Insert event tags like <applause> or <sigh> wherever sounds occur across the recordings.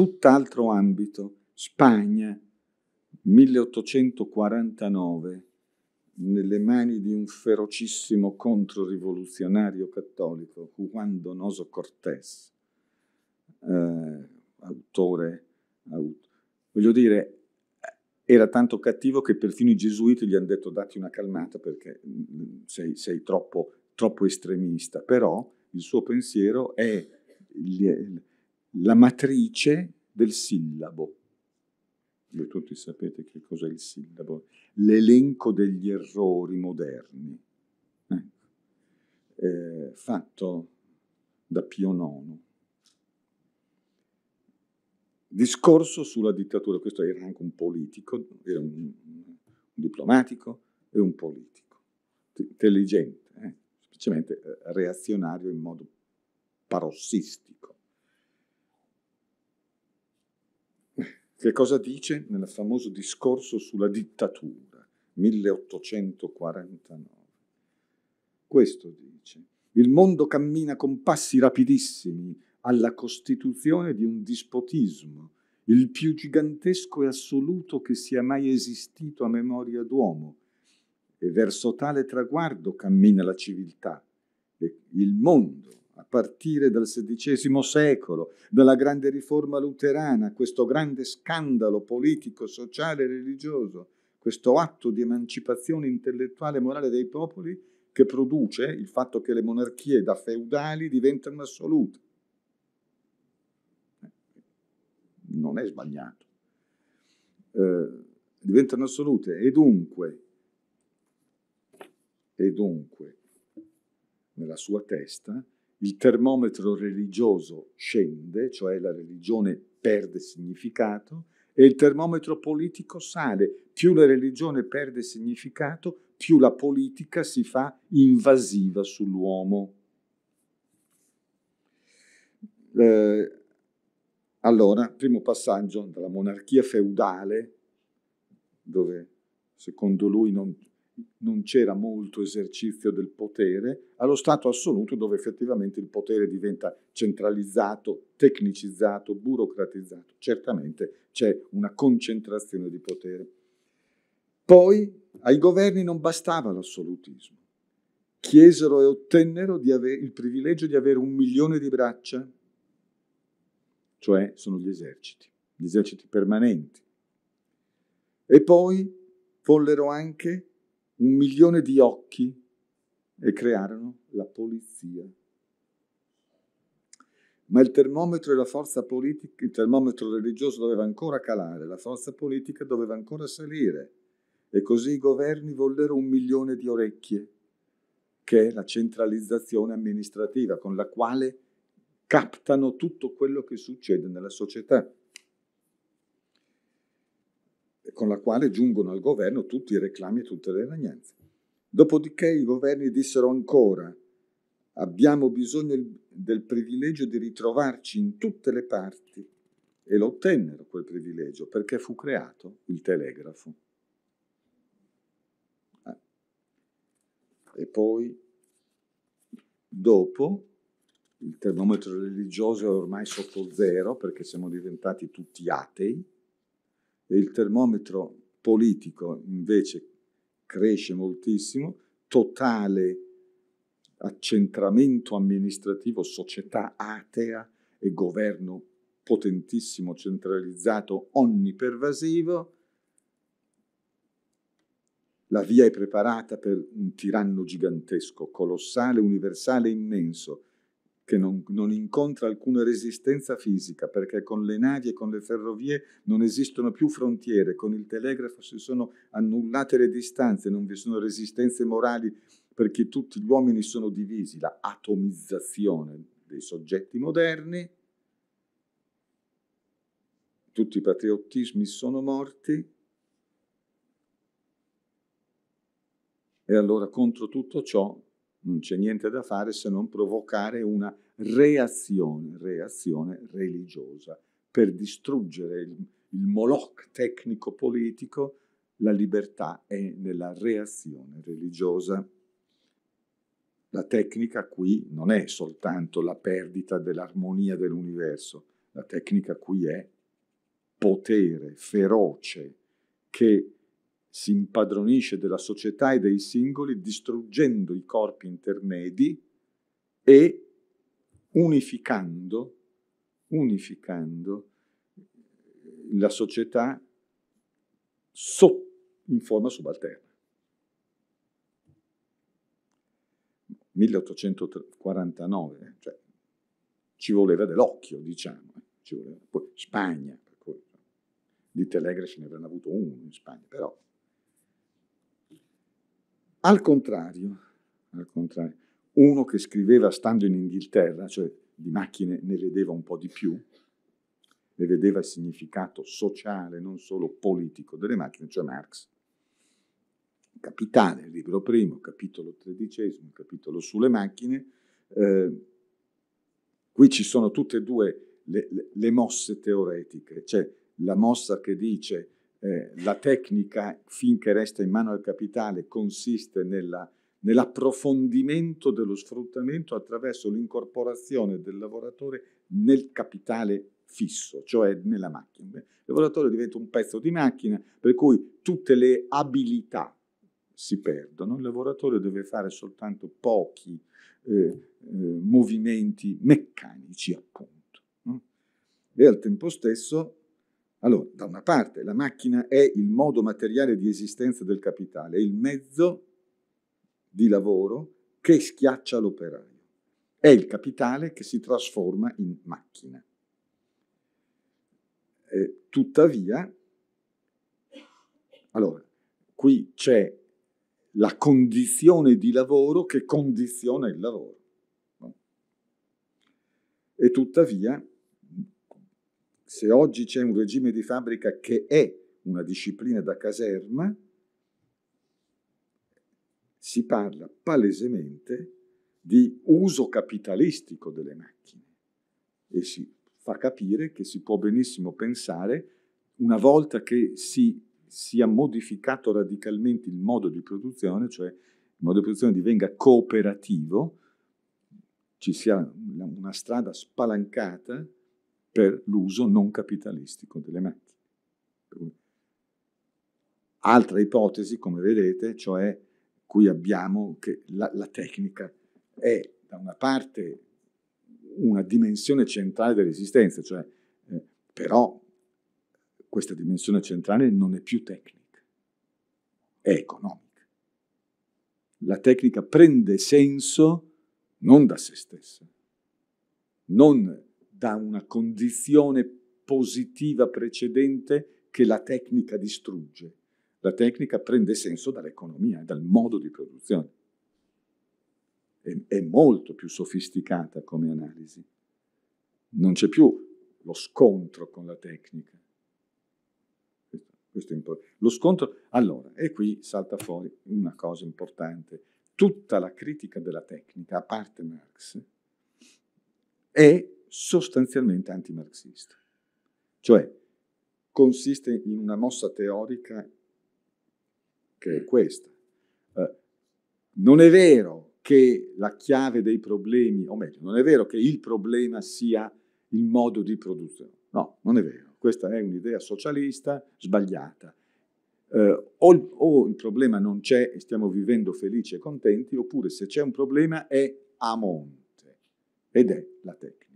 tutt'altro ambito, Spagna, 1849, nelle mani di un ferocissimo controrivoluzionario cattolico, Juan Donoso Cortés, eh, autore, aut- voglio dire, era tanto cattivo che perfino i gesuiti gli hanno detto dati una calmata perché mm, sei, sei troppo, troppo, estremista, però il suo pensiero è la matrice del sillabo. Voi tutti sapete che cos'è il sillabo, l'elenco degli errori moderni, eh? Eh, fatto da Pio IX. Discorso sulla dittatura, questo era anche un politico, era un, un diplomatico e un politico, intelligente, eh? semplicemente eh, reazionario in modo parossistico Che cosa dice nel famoso discorso sulla dittatura, 1849? Questo dice, il mondo cammina con passi rapidissimi alla costituzione di un dispotismo, il più gigantesco e assoluto che sia mai esistito a memoria d'uomo, e verso tale traguardo cammina la civiltà, il mondo a partire dal XVI secolo, dalla grande riforma luterana, questo grande scandalo politico, sociale e religioso, questo atto di emancipazione intellettuale e morale dei popoli che produce il fatto che le monarchie da feudali diventano assolute. Eh, non è sbagliato. Eh, diventano assolute e dunque, e dunque, nella sua testa, il termometro religioso scende, cioè la religione perde significato, e il termometro politico sale. Più la religione perde significato, più la politica si fa invasiva sull'uomo. Eh, allora, primo passaggio dalla monarchia feudale, dove secondo lui non, non c'era molto esercizio del potere, allo stato assoluto dove effettivamente il potere diventa centralizzato, tecnicizzato, burocratizzato. Certamente c'è una concentrazione di potere. Poi ai governi non bastava l'assolutismo. Chiesero e ottennero il privilegio di avere un milione di braccia, cioè sono gli eserciti, gli eserciti permanenti. E poi vollero anche un milione di occhi e crearono la polizia. Ma il termometro e la forza politica, il termometro religioso doveva ancora calare, la forza politica doveva ancora salire. E così i governi vollero un milione di orecchie, che è la centralizzazione amministrativa con la quale captano tutto quello che succede nella società con la quale giungono al governo tutti i reclami e tutte le ragnanze. Dopodiché i governi dissero ancora abbiamo bisogno del privilegio di ritrovarci in tutte le parti e lo ottennero quel privilegio perché fu creato il telegrafo. Ah. E poi, dopo, il termometro religioso è ormai sotto zero perché siamo diventati tutti atei e il termometro politico invece cresce moltissimo, totale accentramento amministrativo, società atea e governo potentissimo, centralizzato, onnipervasivo. La via è preparata per un tiranno gigantesco, colossale, universale, immenso, che non, non, incontra alcuna resistenza fisica, perché con le navi e con le ferrovie non esistono più frontiere, con il telegrafo si sono annullate le distanze, non vi sono resistenze morali perché tutti gli uomini sono divisi, la atomizzazione dei soggetti moderni, tutti i patriottismi sono morti. E allora contro tutto ciò non c'è niente da fare se non provocare una reazione, reazione religiosa, per distruggere il, il moloch tecnico-politico, la libertà è nella reazione religiosa. La tecnica qui non è soltanto la perdita dell'armonia dell'universo, la tecnica qui è potere feroce che si impadronisce della società e dei singoli distruggendo i corpi intermedi e unificando, unificando la società so, in forma subalterna. 1849, eh, cioè, ci voleva dell'occhio, diciamo, eh, ci voleva. poi Spagna, per di telegrafi ne avranno avuto uno in Spagna, però al contrario, al contrario, uno che scriveva stando in Inghilterra, cioè di macchine ne vedeva un po' di più, ne vedeva il significato sociale, non solo politico delle macchine, cioè Marx. Capitale, libro primo, capitolo tredicesimo, capitolo sulle macchine. Eh, qui ci sono tutte e due le, le, le mosse teoretiche, cioè la mossa che dice eh, la tecnica, finché resta in mano al capitale, consiste nella, nell'approfondimento dello sfruttamento attraverso l'incorporazione del lavoratore nel capitale fisso, cioè nella macchina. Il lavoratore diventa un pezzo di macchina per cui tutte le abilità si perdono, il lavoratore deve fare soltanto pochi eh, eh, movimenti meccanici, appunto. No? E al tempo stesso allora, da una parte la macchina è il modo materiale di esistenza del capitale, è il mezzo di lavoro che schiaccia l'operaio. È il capitale che si trasforma in macchina. Eh, tuttavia, allora, qui c'è la condizione di lavoro che condiziona il lavoro. No? E tuttavia se oggi c'è un regime di fabbrica che è una disciplina da caserma, si parla palesemente di uso capitalistico delle macchine e si fa capire che si può benissimo pensare, una volta che si sia modificato radicalmente il modo di produzione, cioè il modo di produzione divenga cooperativo, ci sia una strada spalancata per l'uso non capitalistico delle macchine. Altra ipotesi, come vedete, cioè qui abbiamo che la, la tecnica è da una parte una dimensione centrale dell'esistenza, cioè eh, però questa dimensione centrale non è più tecnica, è economica. La tecnica prende senso non da se stessa, non da una condizione positiva precedente che la tecnica distrugge. La tecnica prende senso dall'economia, dal modo di produzione. È, è molto più sofisticata come analisi. Non c'è più lo scontro con la tecnica. Questo è importante. Lo scontro, allora, e qui salta fuori una cosa importante. Tutta la critica della tecnica, a parte Marx, è sostanzialmente antimarxista. Cioè, consiste in una mossa teorica che è questa. Eh, non è vero che la chiave dei problemi, o meglio, non è vero che il problema sia il modo di produzione. No, non è vero. Questa è un'idea socialista sbagliata. Eh, o, o il problema non c'è e stiamo vivendo felici e contenti, oppure se c'è un problema è a monte ed è la tecnica.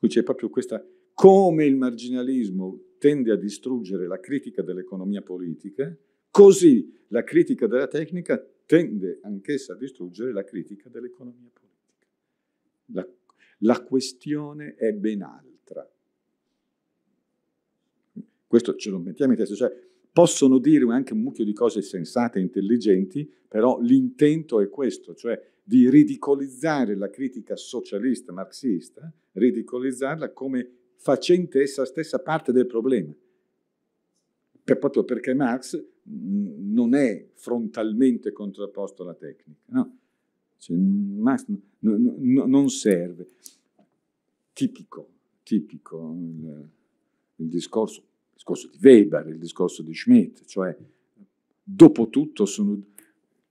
Qui c'è proprio questa come il marginalismo tende a distruggere la critica dell'economia politica, così la critica della tecnica tende anch'essa a distruggere la critica dell'economia politica. La, la questione è ben altra. Questo ce lo mettiamo in testa, cioè possono dire anche un mucchio di cose sensate e intelligenti, però l'intento è questo, cioè di ridicolizzare la critica socialista marxista, ridicolizzarla come facente essa stessa parte del problema. Per, proprio perché Marx mh, mm, non è frontalmente contrapposto alla tecnica, no? cioè, Marx n- n- n- non serve. Tipico, tipico il, il discorso discorso di Weber, il discorso di Schmidt, cioè dopo tutto sono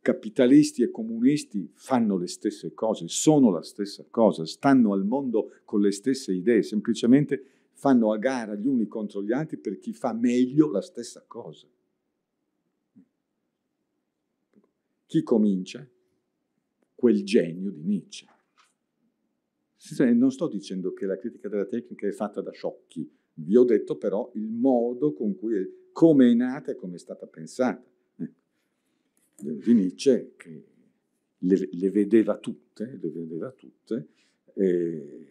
capitalisti e comunisti fanno le stesse cose, sono la stessa cosa, stanno al mondo con le stesse idee, semplicemente fanno a gara gli uni contro gli altri per chi fa meglio la stessa cosa. Chi comincia? Quel genio di Nietzsche. Non sto dicendo che la critica della tecnica è fatta da sciocchi, vi ho detto però il modo con cui è, come è nata e come è stata pensata. Ecco. Di Nietzsche che le, le vedeva tutte, le vedeva tutte, eh,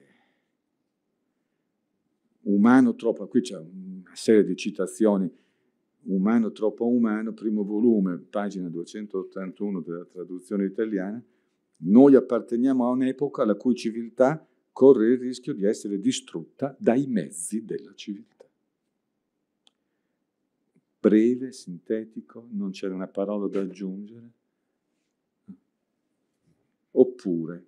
umano troppo, qui c'è una serie di citazioni, umano troppo umano, primo volume, pagina 281 della traduzione italiana, noi apparteniamo a un'epoca la cui civiltà corre il rischio di essere distrutta dai mezzi della civiltà. Breve, sintetico, non c'era una parola da aggiungere. Oppure,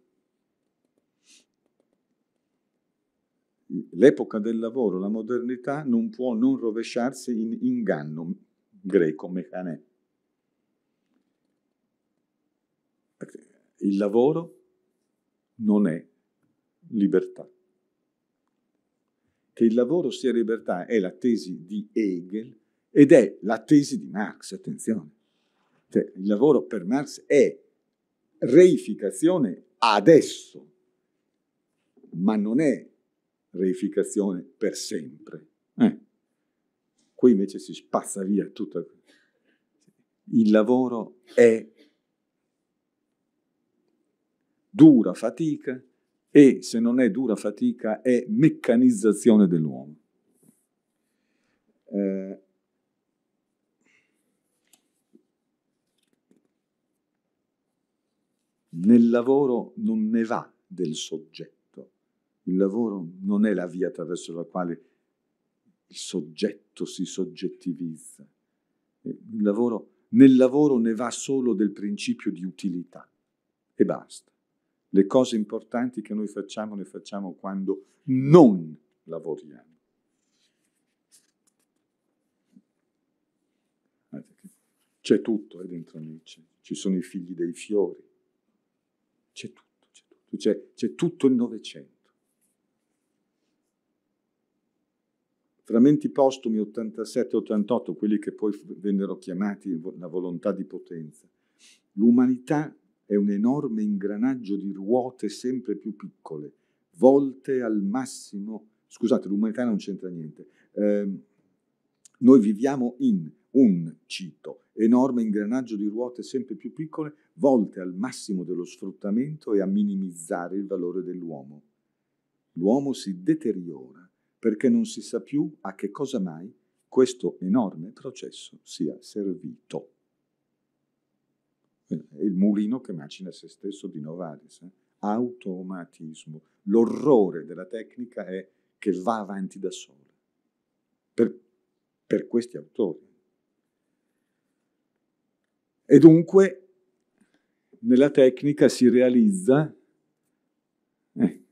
l'epoca del lavoro, la modernità, non può non rovesciarsi in inganno greco, mecanè. Il lavoro non è libertà. Che il lavoro sia libertà è la tesi di Hegel ed è la tesi di Marx, attenzione. Cioè, il lavoro per Marx è reificazione adesso, ma non è reificazione per sempre. Eh. Qui invece si spazza via tutto. Il lavoro è dura fatica, e, se non è dura fatica, è meccanizzazione dell'uomo. Eh, nel lavoro non ne va del soggetto. Il lavoro non è la via attraverso la quale il soggetto si soggettivizza. Eh, il Lavoro, nel lavoro ne va solo del principio di utilità e basta. Le cose importanti che noi facciamo le facciamo quando non lavoriamo. C'è tutto eh, dentro Nietzsche, ci sono i figli dei fiori, c'è tutto, c'è tutto, c'è, c'è tutto il Novecento. Frammenti postumi 87-88, quelli che poi vennero chiamati la volontà di potenza, l'umanità è un enorme ingranaggio di ruote sempre più piccole, volte al massimo. Scusate, l'umanità non c'entra niente. Eh, noi viviamo in un, cito, enorme ingranaggio di ruote sempre più piccole, volte al massimo dello sfruttamento e a minimizzare il valore dell'uomo. L'uomo si deteriora perché non si sa più a che cosa mai questo enorme processo sia servito il mulino che macina se stesso di Novalis. Eh? Automatismo. L'orrore della tecnica è che va avanti da sola. Per, per questi autori. E dunque nella tecnica si realizza eh,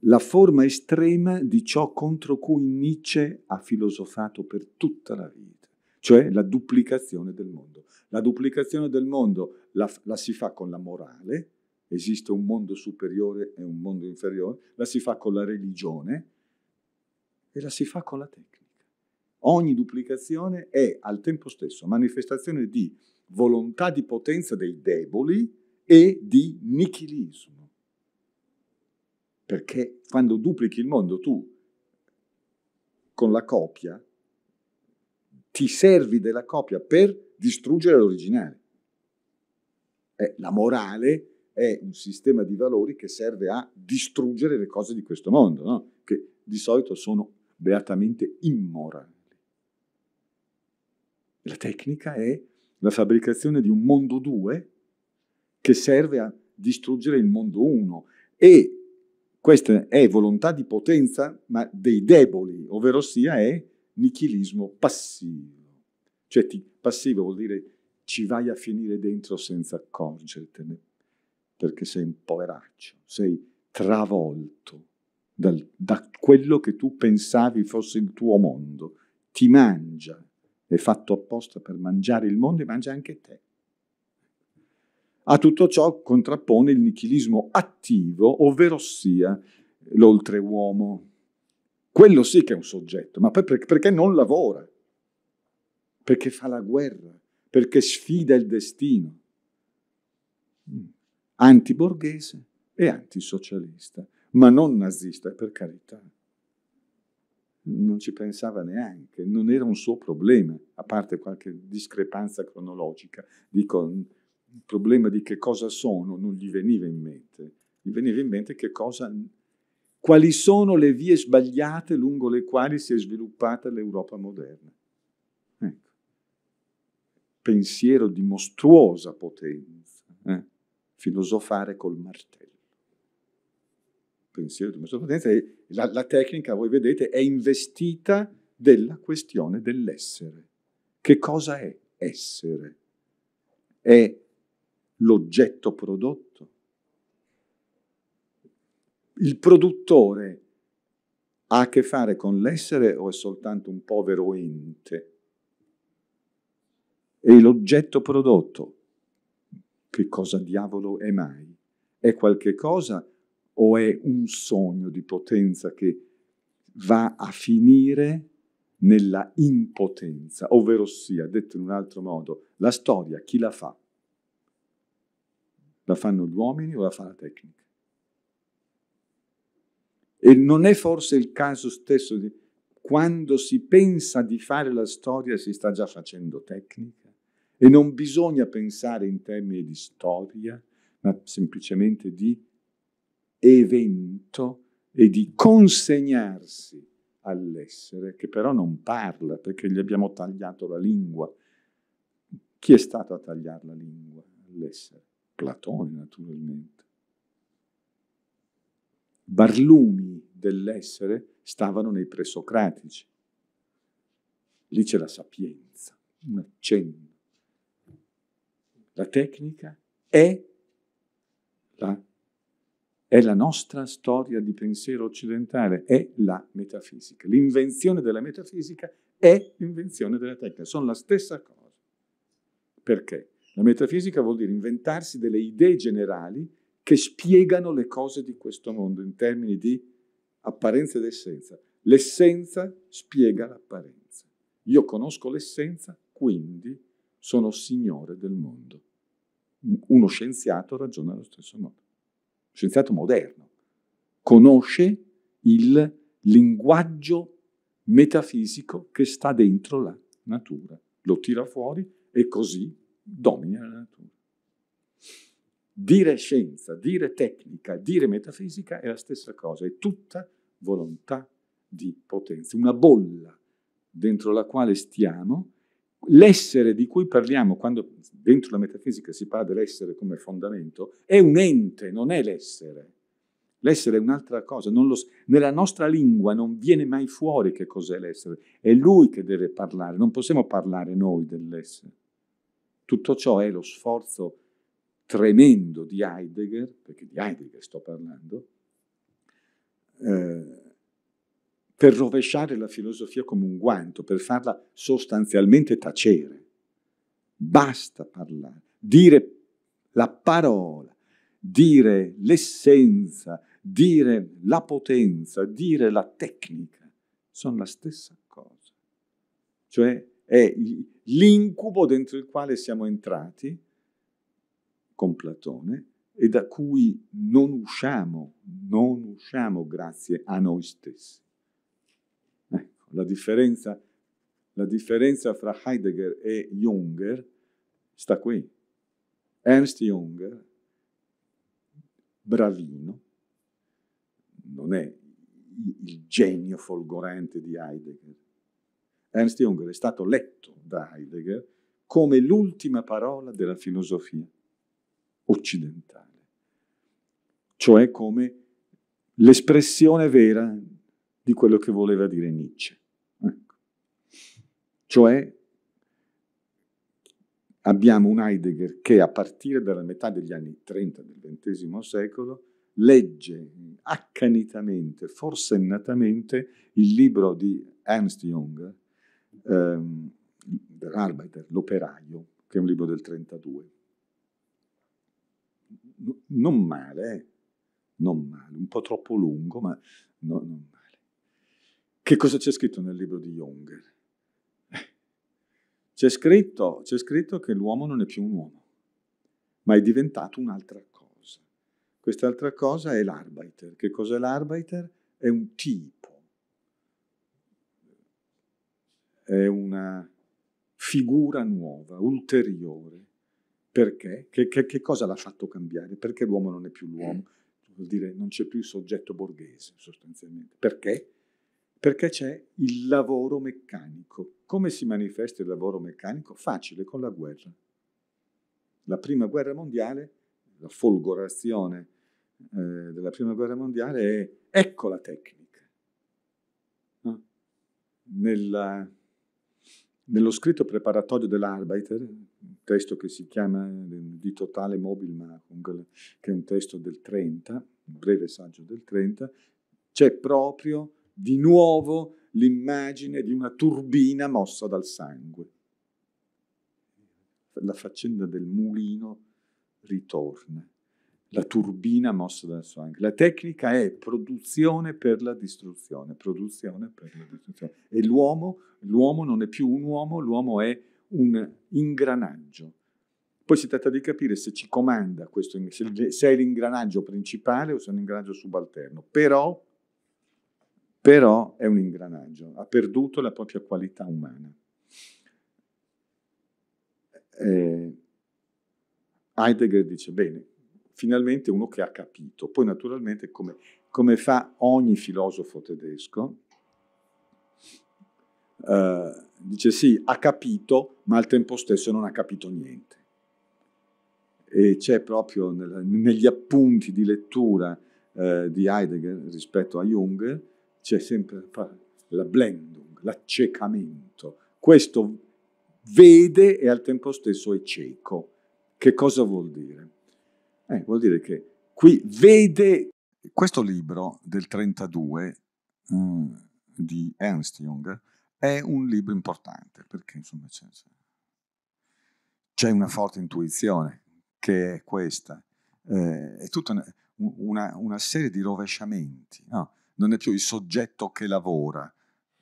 la forma estrema di ciò contro cui Nietzsche ha filosofato per tutta la vita cioè la duplicazione del mondo. La duplicazione del mondo la, la si fa con la morale, esiste un mondo superiore e un mondo inferiore, la si fa con la religione e la si fa con la tecnica. Ogni duplicazione è al tempo stesso manifestazione di volontà di potenza dei deboli e di nichilismo. Perché quando duplichi il mondo tu con la copia ti servi della copia per distruggere l'originale. Eh, la morale è un sistema di valori che serve a distruggere le cose di questo mondo, no? che di solito sono beatamente immorali. La tecnica è la fabbricazione di un mondo 2 che serve a distruggere il mondo 1 e questa è volontà di potenza, ma dei deboli, ovvero sia è nichilismo passivo. Cioè ti, passivo vuol dire ci vai a finire dentro senza accorgertene, perché sei un poveraccio, sei travolto dal, da quello che tu pensavi fosse il tuo mondo. Ti mangia, è fatto apposta per mangiare il mondo e mangia anche te. A tutto ciò contrappone il nichilismo attivo, ovvero sia l'oltreuomo, quello sì che è un soggetto, ma perché non lavora, perché fa la guerra, perché sfida il destino. Mm. Antiborghese e antisocialista, ma non nazista, per carità. Non ci pensava neanche, non era un suo problema, a parte qualche discrepanza cronologica. Dico, mm, il problema di che cosa sono non gli veniva in mente, gli veniva in mente che cosa quali sono le vie sbagliate lungo le quali si è sviluppata l'Europa moderna. Ecco. Pensiero di mostruosa potenza, eh? filosofare col martello. Pensiero di mostruosa potenza, è, la, la tecnica, voi vedete, è investita della questione dell'essere. Che cosa è essere? È l'oggetto prodotto? il produttore ha a che fare con l'essere o è soltanto un povero ente? E l'oggetto prodotto, che cosa diavolo è mai? È qualche cosa o è un sogno di potenza che va a finire nella impotenza, ovvero sia, detto in un altro modo, la storia chi la fa? La fanno gli uomini o la fa la tecnica? E non è forse il caso stesso di quando si pensa di fare la storia si sta già facendo tecnica e non bisogna pensare in termini di storia, ma semplicemente di evento e di consegnarsi all'essere, che però non parla perché gli abbiamo tagliato la lingua. Chi è stato a tagliare la lingua all'essere? Platone, naturalmente. Barlumi dell'essere stavano nei presocratici. Lì c'è la sapienza, un accenno. La tecnica è la, è la nostra storia di pensiero occidentale, è la metafisica. L'invenzione della metafisica è l'invenzione della tecnica, sono la stessa cosa. Perché? La metafisica vuol dire inventarsi delle idee generali che spiegano le cose di questo mondo in termini di apparenza ed essenza. L'essenza spiega l'apparenza. Io conosco l'essenza, quindi sono signore del mondo. Uno scienziato ragiona allo stesso modo. Scienziato moderno conosce il linguaggio metafisico che sta dentro la natura, lo tira fuori e così domina la natura. Dire scienza, dire tecnica, dire metafisica è la stessa cosa, è tutta volontà di potenza, una bolla dentro la quale stiamo, l'essere di cui parliamo, quando dentro la metafisica si parla dell'essere come fondamento, è un ente, non è l'essere. L'essere è un'altra cosa, lo, nella nostra lingua non viene mai fuori che cos'è l'essere, è lui che deve parlare, non possiamo parlare noi dell'essere. Tutto ciò è lo sforzo tremendo di Heidegger, perché di Heidegger sto parlando, eh, per rovesciare la filosofia come un guanto, per farla sostanzialmente tacere. Basta parlare, dire la parola, dire l'essenza, dire la potenza, dire la tecnica, sono la stessa cosa. Cioè è l'incubo dentro il quale siamo entrati con Platone e da cui non usciamo, non usciamo grazie a noi stessi. Ecco, la differenza, la differenza fra Heidegger e Junger sta qui. Ernst Junger, bravino, non è il genio folgorante di Heidegger. Ernst Junger è stato letto da Heidegger come l'ultima parola della filosofia occidentale, cioè come l'espressione vera di quello che voleva dire Nietzsche. Ecco. Cioè abbiamo un Heidegger che a partire dalla metà degli anni 30 del XX secolo legge accanitamente, forsennatamente, il libro di Ernst Jung, ehm, Arbeiter, L'operaio, che è un libro del 32 non male, eh. non male, un po' troppo lungo, ma no, non male. Che cosa c'è scritto nel libro di Jung? <laughs> C'è scritto, c'è scritto che l'uomo non è più un uomo, ma è diventato un'altra cosa. Quest'altra cosa è l'arbiter. Che cos'è l'arbiter? È un tipo, è una figura nuova, ulteriore, perché? Che, che, che cosa l'ha fatto cambiare? Perché l'uomo non è più l'uomo? Mm. Vuol dire non c'è più il soggetto borghese sostanzialmente. Perché? Perché c'è il lavoro meccanico. Come si manifesta il lavoro meccanico? Facile, con la guerra. La prima guerra mondiale, la folgorazione eh, della prima guerra mondiale è ecco la tecnica. No? Nella, nello scritto preparatorio dell'Arbeiter, testo che si chiama eh, Di totale mobile Machung, che è un testo del 30, un breve saggio del 30, c'è proprio di nuovo l'immagine di una turbina mossa dal sangue. La faccenda del mulino ritorna, la turbina mossa dal sangue. La tecnica è produzione per la distruzione, produzione per la distruzione. E l'uomo, l'uomo non è più un uomo, l'uomo è un ingranaggio. Poi si tratta di capire se ci comanda questo, se è l'ingranaggio principale o se è un ingranaggio subalterno. Però, però è un ingranaggio, ha perduto la propria qualità umana. Eh, Heidegger dice, bene, finalmente uno che ha capito. Poi naturalmente come, come fa ogni filosofo tedesco, eh, dice sì, ha capito, ma al tempo stesso non ha capito niente. E c'è proprio nel, negli appunti di lettura eh, di Heidegger rispetto a Jung, c'è sempre la blending, l'accecamento. Questo vede e al tempo stesso è cieco. Che cosa vuol dire? Eh, vuol dire che qui vede... Questo libro del 32 mh, mm, di Ernst Jung è un libro importante perché insomma c'è, c'è una forte intuizione che è questa. Eh, è tutta una, una, una, serie di rovesciamenti. No? Non è più il soggetto che lavora,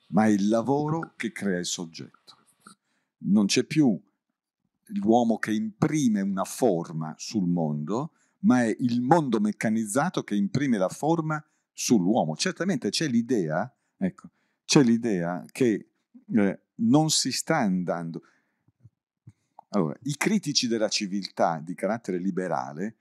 ma è il lavoro che crea il soggetto. Non c'è più l'uomo che imprime una forma sul mondo, ma è il mondo meccanizzato che imprime la forma sull'uomo. Certamente c'è l'idea, ecco, c'è l'idea che eh, non si sta andando. Allora, i critici della civiltà di carattere liberale,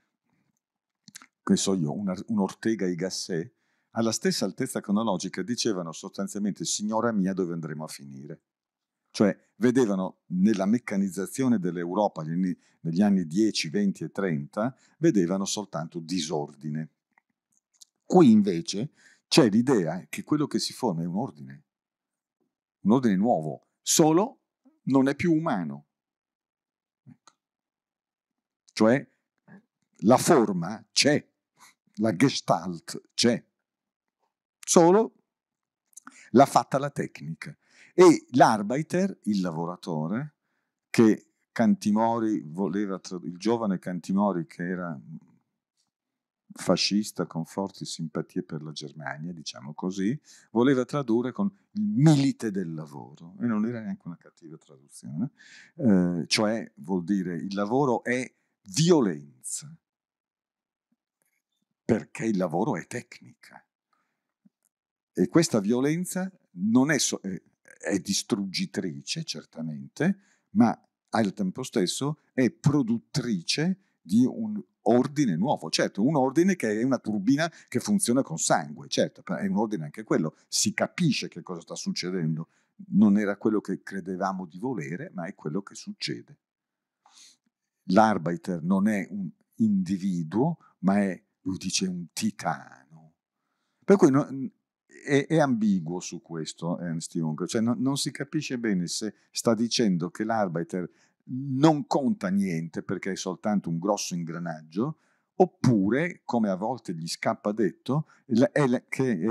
che so io, un, un Ortega e Gasset, alla stessa altezza cronologica dicevano sostanzialmente signora mia dove andremo a finire. Cioè vedevano nella meccanizzazione dell'Europa negli anni 10, 20 e 30, vedevano soltanto disordine. Qui invece c'è l'idea che quello che si forma è un ordine un ordine nuovo, solo non è più umano. Ecco. Cioè la forma c'è, la gestalt c'è, solo l'ha fatta la tecnica. E l'arbiter, il lavoratore, che Cantimori voleva, il giovane Cantimori che era fascista con forti simpatie per la Germania, diciamo così, voleva tradurre con il milite del lavoro, e non era neanche una cattiva traduzione, eh, cioè vuol dire il lavoro è violenza, perché il lavoro è tecnica. E questa violenza non è, so- eh, è distruggitrice, certamente, ma al tempo stesso è produttrice di un ordine nuovo, certo, un ordine che è una turbina che funziona con sangue, certo, è un ordine anche quello, si capisce che cosa sta succedendo, non era quello che credevamo di volere, ma è quello che succede. L'arbiter non è un individuo, ma è, lui dice, un titano. Per cui no, è, è, ambiguo su questo Ernst Jung, cioè no, non si capisce bene se sta dicendo che l'arbiter non conta niente perché è soltanto un grosso ingranaggio, oppure, come a volte gli scappa detto, è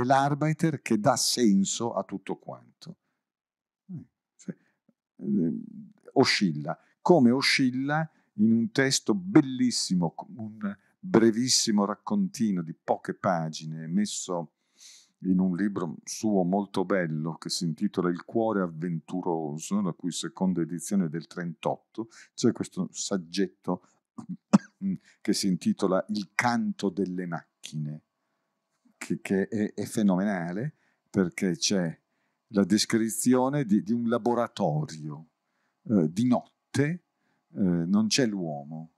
l'arbiter che dà senso a tutto quanto. Eh, ehm, oscilla, come oscilla in un testo bellissimo, un brevissimo raccontino di poche pagine messo in un libro suo molto bello che si intitola Il cuore avventuroso, la cui seconda edizione è del 38, c'è questo saggetto <coughs> che si intitola Il canto delle macchine, che, che è, è, fenomenale perché c'è la descrizione di, di un laboratorio eh, di notte, eh, non c'è l'uomo,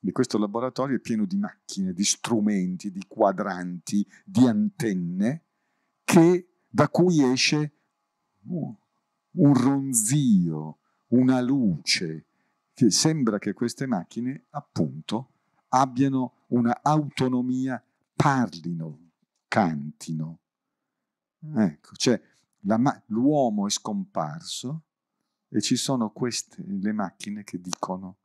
E questo laboratorio è pieno di macchine, di strumenti, di quadranti, di antenne che, da cui esce un ronzio, una luce, che sembra che queste macchine appunto abbiano una autonomia, parlino, cantino. Ecco, cioè ma- l'uomo è scomparso e ci sono queste le macchine che dicono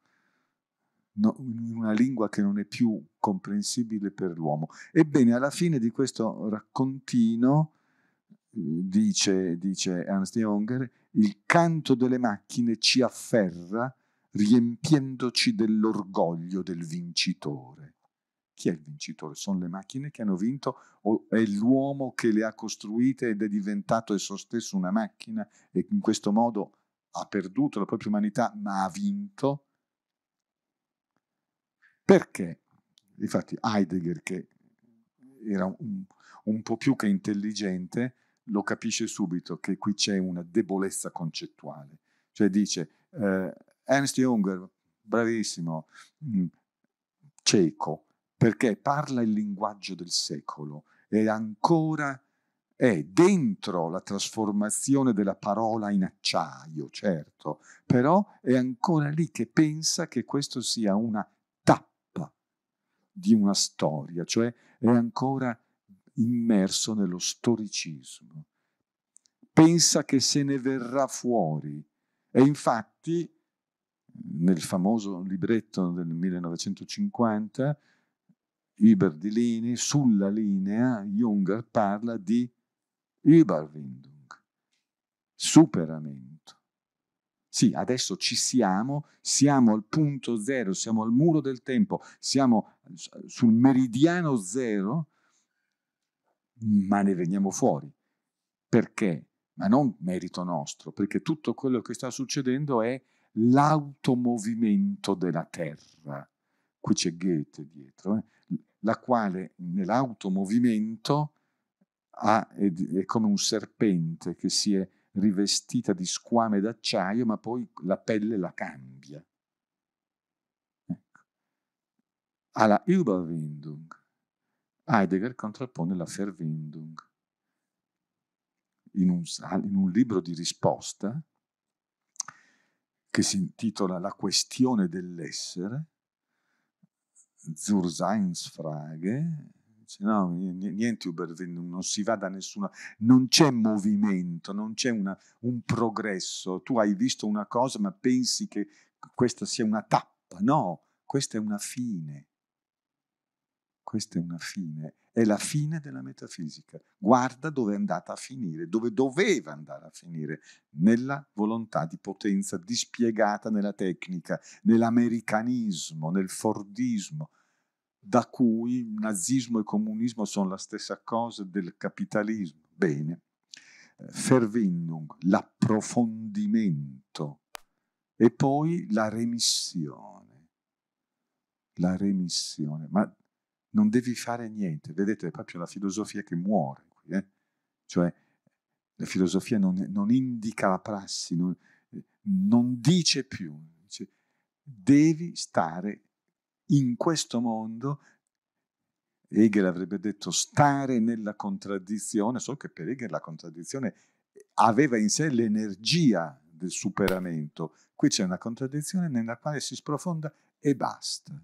in una lingua che non è più comprensibile per l'uomo. Ebbene, alla fine di questo raccontino, eh, dice, dice Hans de il canto delle macchine ci afferra riempiendoci dell'orgoglio del vincitore. Chi è il vincitore? Sono le macchine che hanno vinto o è l'uomo che le ha costruite ed è diventato esso stesso una macchina e in questo modo ha perduto la propria umanità ma ha vinto? Perché? Infatti Heidegger, che era un, un po' più che intelligente, lo capisce subito che qui c'è una debolezza concettuale. Cioè dice eh, Ernst Junger, bravissimo, mh, mm, cieco, perché parla il linguaggio del secolo e ancora è dentro la trasformazione della parola in acciaio, certo, però è ancora lì che pensa che questo sia una di una storia, cioè è ancora immerso nello storicismo. Pensa che se ne verrà fuori e infatti nel famoso libretto del 1950 Über di Lini, sulla linea Junger parla di Überwindung, superamento sì, adesso ci siamo, siamo al punto zero, siamo al muro del tempo, siamo sul meridiano zero, ma ne veniamo fuori. Perché? Ma non merito nostro, perché tutto quello che sta succedendo è l'automovimento della terra. Qui c'è Goethe dietro, eh? la quale nell'automovimento ha, è, è come un serpente che si è rivestita di squame d'acciaio, ma poi la pelle la cambia. Ecco. Alla Überwindung Heidegger contrappone la Verwindung. In un, in un libro di risposta che si intitola La questione dell'essere, Zurseinsfrage, Dice, no, niente Uber, non si va da nessuna, non c'è movimento, non c'è una, un progresso. Tu hai visto una cosa ma pensi che questa sia una tappa. No, questa è una fine. Questa è una fine, è la fine della metafisica. Guarda dove è andata a finire, dove doveva andare a finire, nella volontà di potenza dispiegata nella tecnica, nell'americanismo, nel fordismo da cui nazismo e comunismo sono la stessa cosa del capitalismo. Bene, Verwindung, eh, l'approfondimento e poi la remissione. La remissione, ma non devi fare niente, vedete, è proprio la filosofia che muore qui, eh? cioè la filosofia non, non indica la prassi, non, eh, non dice più, dice, devi stare in questo mondo, Hegel avrebbe detto stare nella contraddizione, so che per Hegel la contraddizione aveva in sé l'energia del superamento. Qui c'è una contraddizione nella quale si sprofonda e basta.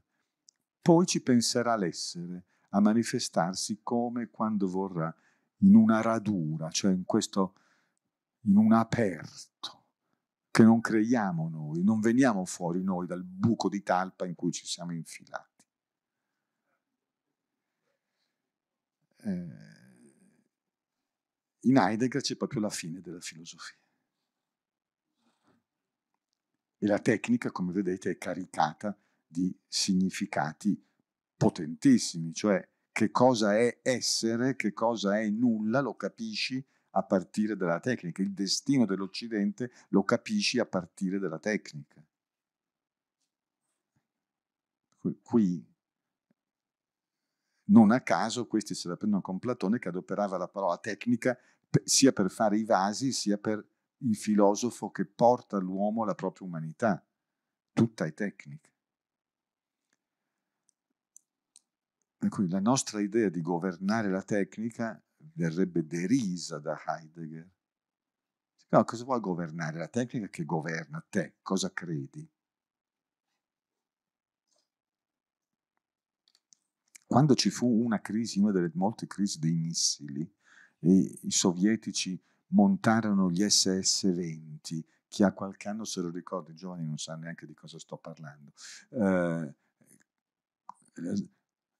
Poi ci penserà l'essere a manifestarsi come e quando vorrà, in una radura, cioè in questo, in un aperto che non creiamo noi, non veniamo fuori noi dal buco di talpa in cui ci siamo infilati. Eh, in Heidegger c'è proprio la fine della filosofia. E la tecnica, come vedete, è caricata di significati potentissimi, cioè che cosa è essere, che cosa è nulla, lo capisci a partire dalla tecnica, il destino dell'Occidente lo capisci a partire dalla tecnica. Qui, non a caso, questi se la prendono con Platone che adoperava la parola tecnica sia per fare i vasi, sia per il filosofo che porta l'uomo alla propria umanità. Tutta è tecnica. Per cui la nostra idea di governare la tecnica verrebbe derisa da Heidegger. No, cosa vuoi governare? La tecnica che governa te, cosa credi? Quando ci fu una crisi, una delle molte crisi dei missili, e i sovietici montarono gli SS-20, chi ha qualche anno se lo ricorda, i giovani non sanno neanche di cosa sto parlando. Eh,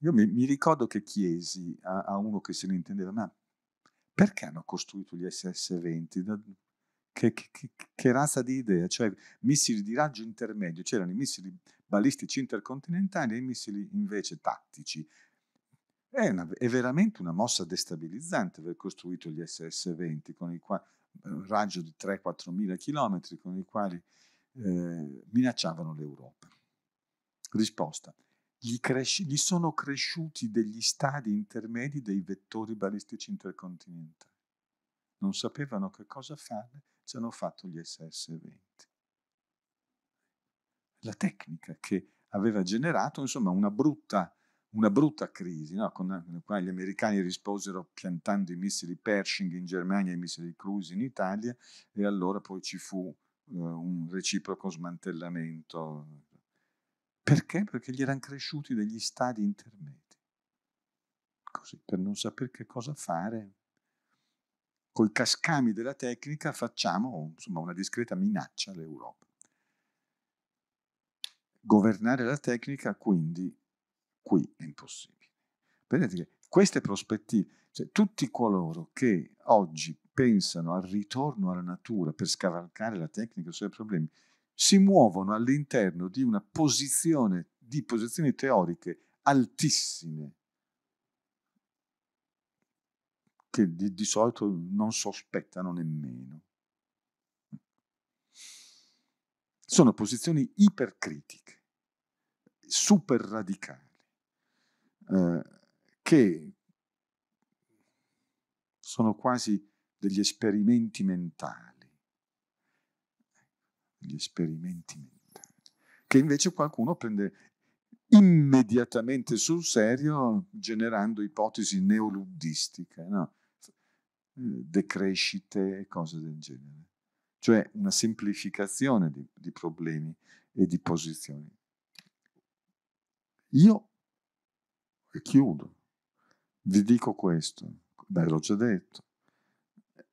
io mi, mi ricordo che chiesi a, a, uno che se ne intendeva, ma perché hanno costruito gli SS20? Da, che, che, che, che, razza di idea? Cioè, missili di raggio intermedio, c'erano i missili balistici intercontinentali e i missili invece tattici. È, una, è veramente una mossa destabilizzante aver costruito gli SS-20 con il qua, un raggio di 3-4 mila chilometri con i quali eh, minacciavano l'Europa. Risposta gli, cresci- gli sono cresciuti degli stadi intermedi dei vettori balistici intercontinentali. Non sapevano che cosa fare, ci hanno fatto gli SS-20. La tecnica che aveva generato, insomma, una brutta una brutta crisi, no? con la gli americani risposero piantando i missili Pershing in Germania e i missili Cruise in Italia e allora poi ci fu eh, un reciproco smantellamento perché? Perché gli erano cresciuti degli stadi intermedi, così, per non sapere che cosa fare. col cascami della tecnica facciamo insomma, una discreta minaccia all'Europa. Governare la tecnica quindi qui è impossibile. Vedete che queste prospettive, cioè tutti coloro che oggi pensano al ritorno alla natura per scavalcare la tecnica sui problemi, si muovono all'interno di una posizione, di posizioni teoriche altissime, che di, di solito non sospettano nemmeno. Sono posizioni ipercritiche, super radicali, eh, che sono quasi degli esperimenti mentali gli esperimenti mentali, che invece qualcuno prende immediatamente sul serio generando ipotesi neoluddistiche, no? Eh, decrescite e cose del genere. Cioè una semplificazione di, di problemi e di posizioni. Io, e chiudo, vi dico questo, beh, l'ho già detto,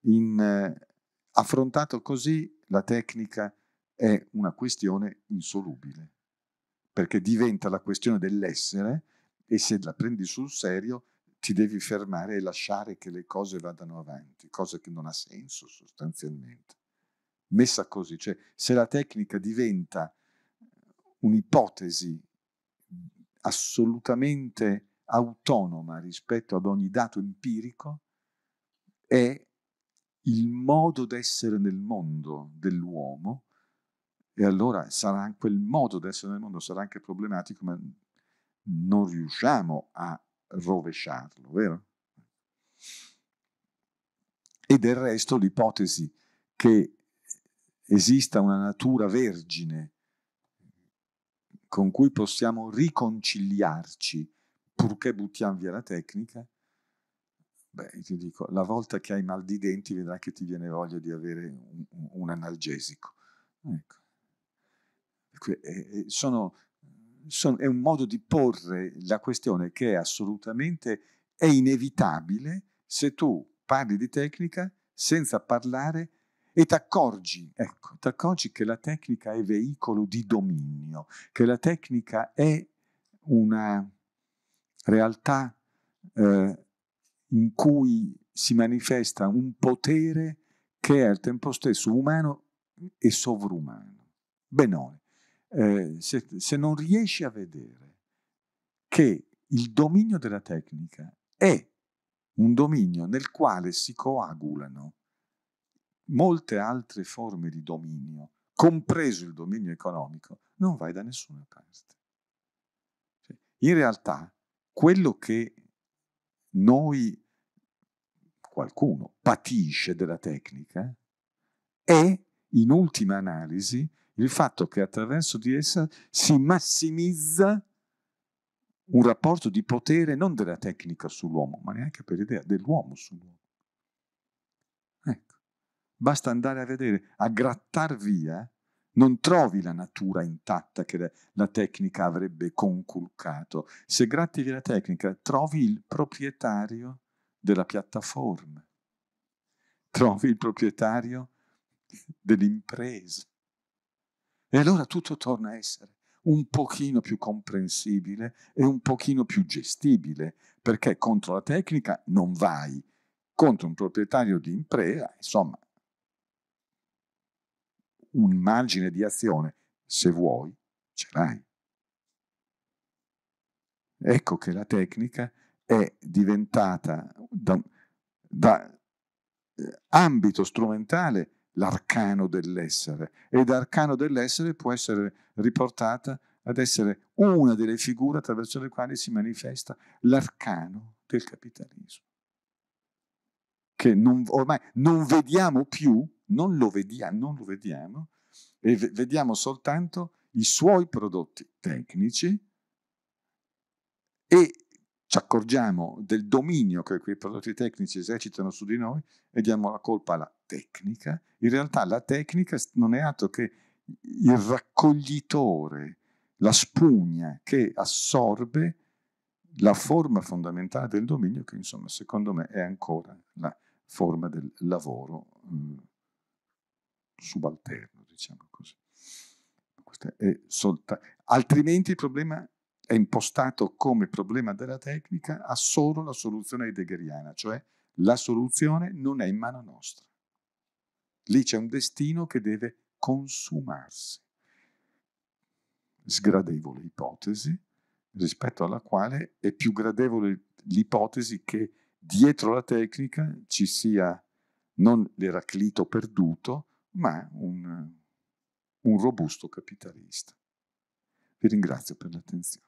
in, eh, affrontato così la tecnica è una questione insolubile, perché diventa la questione dell'essere e se la prendi sul serio ti devi fermare e lasciare che le cose vadano avanti, cosa che non ha senso sostanzialmente. Messa così, cioè se la tecnica diventa un'ipotesi assolutamente autonoma rispetto ad ogni dato empirico, è il modo d'essere nel mondo dell'uomo e allora sarà quel modo di essere nel mondo sarà anche problematico, ma non riusciamo a rovesciarlo, vero? E del resto l'ipotesi che esista una natura vergine con cui possiamo riconciliarci purché buttiamo via la tecnica, beh, ti dico, la volta che hai mal di denti vedrai che ti viene voglia di avere un, un analgesico. Ecco. Eh, sono, sono, è un modo di porre la questione che è assolutamente è inevitabile se tu parli di tecnica senza parlare e ti accorgi, ecco, ti accorgi che la tecnica è veicolo di dominio, che la tecnica è una realtà eh, in cui si manifesta un potere che è al tempo stesso umano e sovrumano. Benone eh, se, se non riesci a vedere che il dominio della tecnica è un dominio nel quale si coagulano molte altre forme di dominio, compreso il dominio economico, non vai da nessuna parte. Cioè, in realtà, quello che noi, qualcuno, patisce della tecnica è, in ultima analisi, il fatto che attraverso di essa si massimizza un rapporto di potere non della tecnica sull'uomo, ma neanche per idea, dell'uomo sull'uomo. Ecco, basta andare a vedere, a grattar via, non trovi la natura intatta che la tecnica avrebbe conculcato. Se gratti via la tecnica, trovi il proprietario della piattaforma, trovi il proprietario dell'impresa, e allora tutto torna a essere un pochino più comprensibile e un pochino più gestibile, perché contro la tecnica non vai, contro un proprietario di impresa, insomma, un margine di azione, se vuoi, ce l'hai. Ecco che la tecnica è diventata da, da eh, ambito strumentale l'arcano dell'essere ed arcano dell'essere può essere riportata ad essere una delle figure attraverso le quali si manifesta l'arcano del capitalismo, che non, ormai non vediamo più, non lo vediamo, non lo vediamo e vediamo soltanto i suoi prodotti tecnici e ci accorgiamo del dominio che quei prodotti tecnici esercitano su di noi e diamo la colpa alla tecnica. In realtà la tecnica non è altro che il ah. raccoglitore, la spugna che assorbe la forma fondamentale del dominio che insomma secondo me è ancora la forma del lavoro eh, subalterno, diciamo così. Solta- Altrimenti il problema è impostato come problema della tecnica, ha solo la soluzione heideggeriana, cioè la soluzione non è in mano nostra. Lì c'è un destino che deve consumarsi. Sgradevole ipotesi, rispetto alla quale è più gradevole l'ipotesi che dietro la tecnica ci sia non l'eraclito perduto, ma un, un robusto capitalista. Vi ringrazio per l'attenzione.